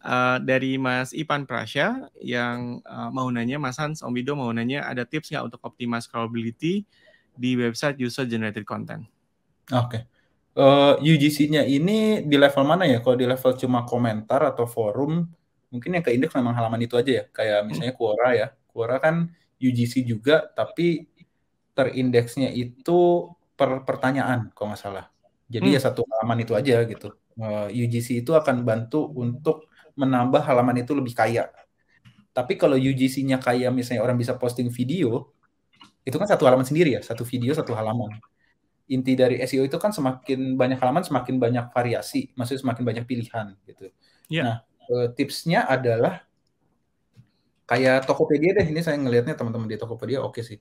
Eh, dari Mas Ipan Prasya yang uh, mau nanya, Mas Hans, Om Bido mau nanya, ada tips nggak untuk optimize scrollability di website user generated content? Oke, okay. uh, eh, UGC-nya ini di level mana ya? Kalau di level cuma komentar atau forum, mungkin yang ke indeks memang halaman itu aja ya. Kayak hmm. misalnya Quora ya, Quora kan UGC juga, tapi terindeksnya itu per pertanyaan kalau nggak salah. Jadi ya hmm. ya satu halaman itu aja gitu. Uh, UGC itu akan bantu untuk menambah halaman itu lebih kaya. Tapi kalau UGC-nya kaya, misalnya orang bisa posting video, itu kan satu halaman sendiri ya, satu video, satu halaman. Inti dari SEO itu kan semakin banyak halaman, semakin banyak variasi, maksudnya semakin banyak pilihan gitu. Yeah. Nah, eh, tipsnya adalah kayak Tokopedia deh, ini saya ngelihatnya teman-teman di Tokopedia oke okay sih.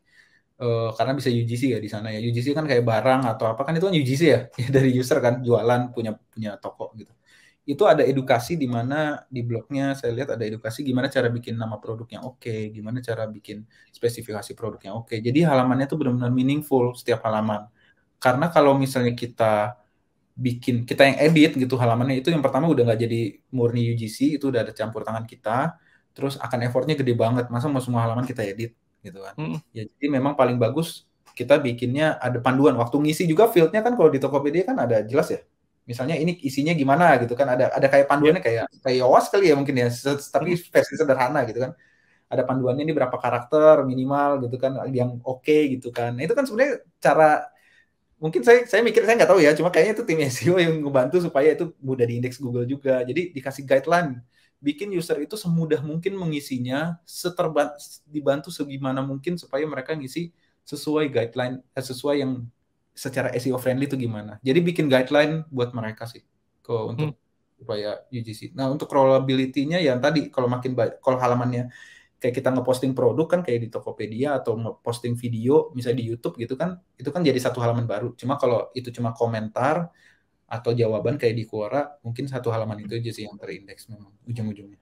Uh, karena bisa UGC ya di sana ya. UGC kan kayak barang atau apa kan itu kan UGC ya, ya dari user kan jualan punya punya toko gitu itu ada edukasi di mana di blognya saya lihat ada edukasi gimana cara bikin nama produknya oke, okay, gimana cara bikin spesifikasi produknya oke. Okay. Jadi halamannya itu benar-benar meaningful setiap halaman. Karena kalau misalnya kita bikin kita yang edit gitu halamannya itu yang pertama udah nggak jadi murni UGC itu udah ada campur tangan kita, terus akan effortnya gede banget. Masa mau semua halaman kita edit gitu kan? Hmm. Ya jadi memang paling bagus kita bikinnya ada panduan waktu ngisi juga fieldnya kan kalau di Tokopedia kan ada jelas ya misalnya ini isinya gimana gitu kan ada ada kayak panduannya iya. kayak kayak yowas kali ya mungkin ya tapi hmm. versi sederhana gitu kan ada panduannya ini berapa karakter minimal gitu kan yang oke okay, gitu kan nah, itu kan sebenarnya cara mungkin saya saya mikir saya nggak tahu ya cuma kayaknya itu tim SEO yang ngebantu supaya itu mudah diindeks Google juga jadi dikasih guideline bikin user itu semudah mungkin mengisinya seterban dibantu sebagaimana mungkin supaya mereka ngisi sesuai guideline eh, sesuai yang secara SEO friendly itu gimana. Jadi bikin guideline buat mereka sih ke hmm. untuk hmm. supaya UGC. Nah, untuk crawlability-nya yang tadi kalau makin baik kalau halamannya kayak kita ngeposting produk kan kayak di Tokopedia atau ngeposting video misalnya di YouTube gitu kan itu kan jadi satu halaman baru. Cuma kalau itu cuma komentar atau jawaban kayak di Quora mungkin satu halaman itu aja sih yang terindeks memang ujung-ujungnya.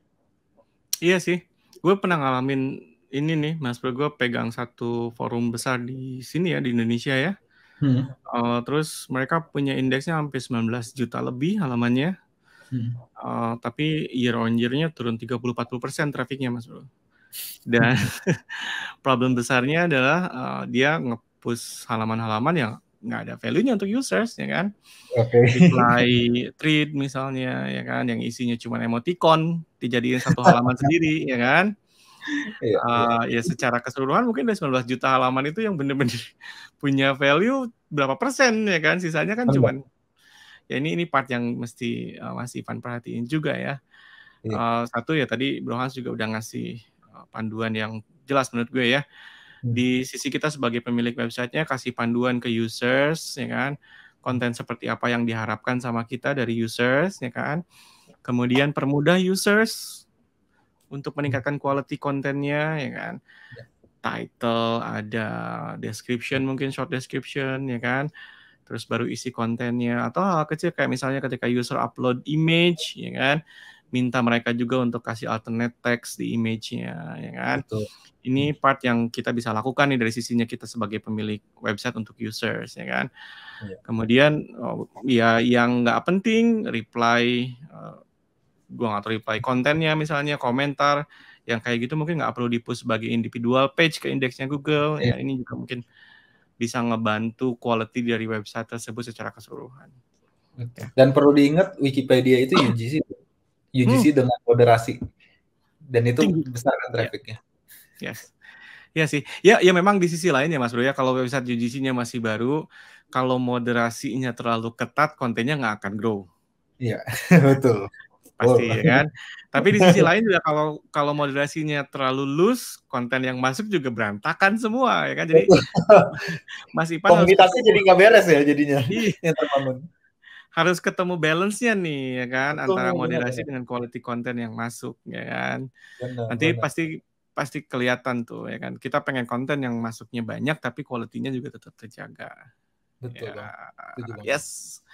Iya sih. Gue pernah ngalamin ini nih Mas Bro, gue pegang satu forum besar di sini ya di Indonesia ya Hmm. Uh, terus mereka punya indeksnya hampir 19 juta lebih halamannya. Hmm. Uh, tapi year on year-nya turun 30-40% trafiknya Mas Bro. Dan hmm. problem besarnya adalah uh, dia nge-push halaman-halaman yang nggak ada value-nya untuk users ya kan. Oke. Okay. trade thread misalnya ya kan yang isinya cuma emoticon dijadiin satu halaman sendiri ya kan iya, uh, iya. ya secara keseluruhan mungkin dari 19 juta halaman itu yang benar-benar punya value berapa persen ya kan sisanya kan cuma ya ini ini part yang mesti uh, Mas Ivan perhatiin juga ya iya. Eh, satu ya tadi Bro Hans juga udah ngasih panduan yang jelas menurut gue ya hmm. di sisi kita sebagai pemilik websitenya kasih panduan ke users ya kan konten seperti apa yang diharapkan sama kita dari users ya kan kemudian permudah users untuk hmm. meningkatkan quality kontennya ya kan ya. title ada description mungkin short description ya kan terus baru isi kontennya atau hal kecil kayak misalnya ketika user upload image ya kan minta mereka juga untuk kasih alternate text di image-nya ya kan Betul. ini part yang kita bisa lakukan nih dari sisinya kita sebagai pemilik website untuk users ya kan ya. kemudian oh, ya yang nggak penting reply uh, gue nggak reply kontennya misalnya komentar yang kayak gitu mungkin nggak perlu dipush sebagai individual page ke indeksnya Google yeah. ya ini juga mungkin bisa ngebantu quality dari website tersebut secara keseluruhan ya. dan perlu diingat Wikipedia itu UGC hmm. UGC hmm. dengan moderasi dan itu besar kan trafficnya yeah. yes ya sih ya ya memang di sisi lain ya Mas Bro ya kalau website UGC-nya masih baru kalau moderasinya terlalu ketat kontennya nggak akan grow Iya, betul pasti oh. ya kan. Tapi di sisi lain juga kalau kalau moderasinya terlalu loose, konten yang masuk juga berantakan semua ya kan. Jadi Mas Ipan komunitasnya jadi nggak beres ya jadinya iya. Harus ketemu balance-nya nih ya kan Betul, antara moderasi bener. dengan quality konten yang masuk ya kan. Bener, Nanti bener. pasti pasti kelihatan tuh ya kan. Kita pengen konten yang masuknya banyak tapi kualitinya juga tetap terjaga. Betul. Ya. Yes.